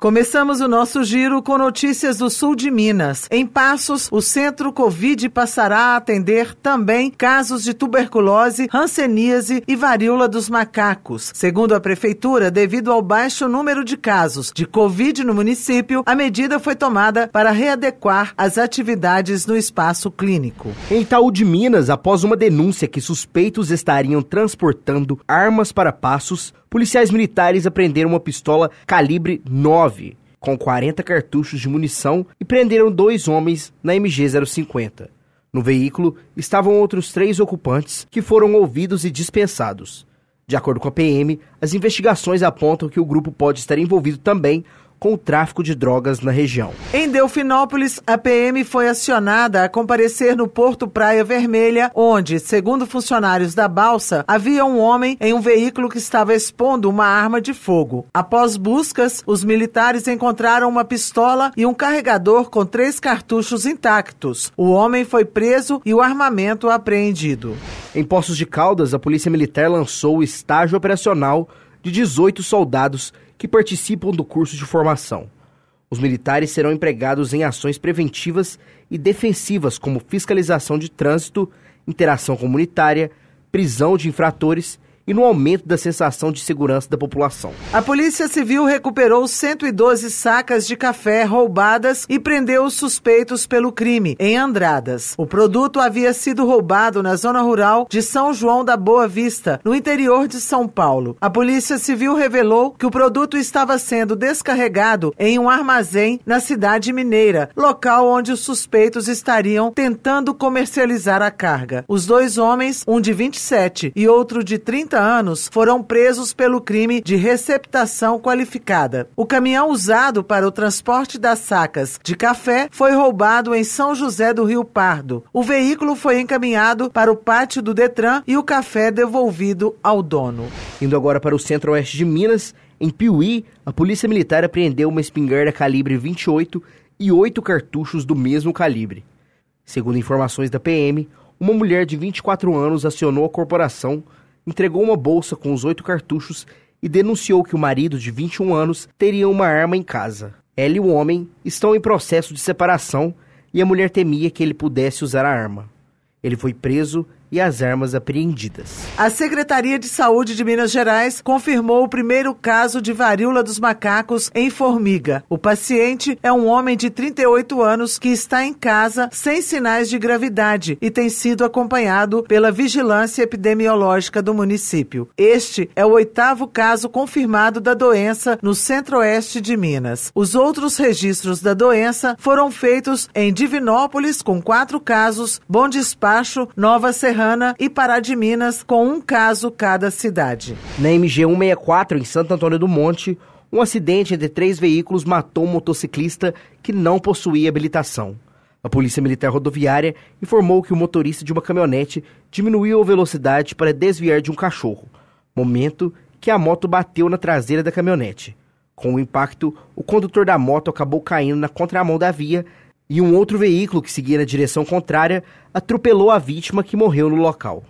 Começamos o nosso giro com notícias do sul de Minas. Em Passos, o centro Covid passará a atender também casos de tuberculose, hanseníase e varíola dos macacos. Segundo a prefeitura, devido ao baixo número de casos de Covid no município, a medida foi tomada para readequar as atividades no espaço clínico. Em Itaú de Minas, após uma denúncia que suspeitos estariam transportando armas para Passos, policiais militares apreenderam uma pistola calibre 9 com 40 cartuchos de munição e prenderam dois homens na MG 050. No veículo estavam outros três ocupantes que foram ouvidos e dispensados. De acordo com a PM, as investigações apontam que o grupo pode estar envolvido também com o tráfico de drogas na região. Em Delfinópolis, a PM foi acionada a comparecer no Porto Praia Vermelha, onde, segundo funcionários da balsa, havia um homem em um veículo que estava expondo uma arma de fogo. Após buscas, os militares encontraram uma pistola e um carregador com três cartuchos intactos. O homem foi preso e o armamento apreendido. Em Poços de Caldas, a Polícia Militar lançou o estágio operacional de 18 soldados que participam do curso de formação. Os militares serão empregados em ações preventivas e defensivas, como fiscalização de trânsito, interação comunitária, prisão de infratores e no aumento da sensação de segurança da população. A Polícia Civil recuperou 112 sacas de café roubadas e prendeu os suspeitos pelo crime, em Andradas. O produto havia sido roubado na zona rural de São João da Boa Vista, no interior de São Paulo. A Polícia Civil revelou que o produto estava sendo descarregado em um armazém na cidade mineira, local onde os suspeitos estariam tentando comercializar a carga. Os dois homens, um de 27 e outro de 30 anos foram presos pelo crime de receptação qualificada. O caminhão usado para o transporte das sacas de café foi roubado em São José do Rio Pardo. O veículo foi encaminhado para o pátio do Detran e o café devolvido ao dono. Indo agora para o centro-oeste de Minas, em Piuí, a polícia militar apreendeu uma espingarda calibre 28 e oito cartuchos do mesmo calibre. Segundo informações da PM, uma mulher de 24 anos acionou a corporação entregou uma bolsa com os oito cartuchos e denunciou que o marido, de 21 anos, teria uma arma em casa. Ela e o homem estão em processo de separação e a mulher temia que ele pudesse usar a arma. Ele foi preso e as armas apreendidas. A Secretaria de Saúde de Minas Gerais confirmou o primeiro caso de varíola dos macacos em Formiga. O paciente é um homem de 38 anos que está em casa sem sinais de gravidade e tem sido acompanhado pela vigilância epidemiológica do município. Este é o oitavo caso confirmado da doença no centro-oeste de Minas. Os outros registros da doença foram feitos em Divinópolis, com quatro casos, Bom Despacho, Nova Serra Serrana e Pará de Minas, com um caso cada cidade. Na MG164, em Santo Antônio do Monte, um acidente entre três veículos matou um motociclista que não possuía habilitação. A Polícia Militar Rodoviária informou que o motorista de uma caminhonete diminuiu a velocidade para desviar de um cachorro, momento que a moto bateu na traseira da caminhonete. Com o impacto, o condutor da moto acabou caindo na contramão da via e um outro veículo que seguia na direção contrária atropelou a vítima que morreu no local.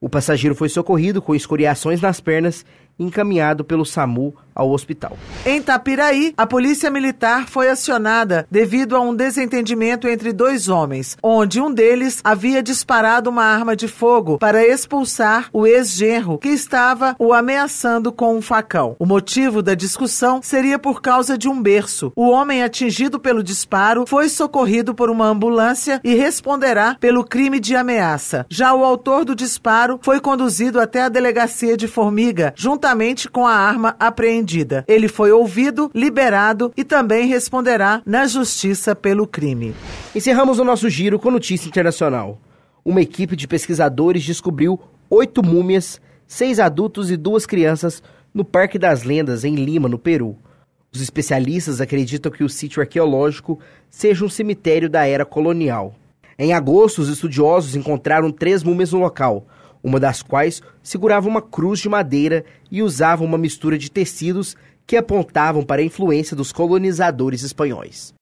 O passageiro foi socorrido com escoriações nas pernas encaminhado pelo SAMU ao hospital. Em Tapiraí, a polícia militar foi acionada devido a um desentendimento entre dois homens, onde um deles havia disparado uma arma de fogo para expulsar o ex-genro que estava o ameaçando com um facão. O motivo da discussão seria por causa de um berço. O homem atingido pelo disparo foi socorrido por uma ambulância e responderá pelo crime de ameaça. Já o autor do disparo foi conduzido até a delegacia de Formiga, juntamente juntamente com a arma apreendida. Ele foi ouvido, liberado e também responderá na justiça pelo crime. Encerramos o nosso giro com notícia internacional. Uma equipe de pesquisadores descobriu oito múmias, seis adultos e duas crianças no Parque das Lendas, em Lima, no Peru. Os especialistas acreditam que o sítio arqueológico seja um cemitério da era colonial. Em agosto, os estudiosos encontraram três múmias no local, uma das quais segurava uma cruz de madeira e usava uma mistura de tecidos que apontavam para a influência dos colonizadores espanhóis.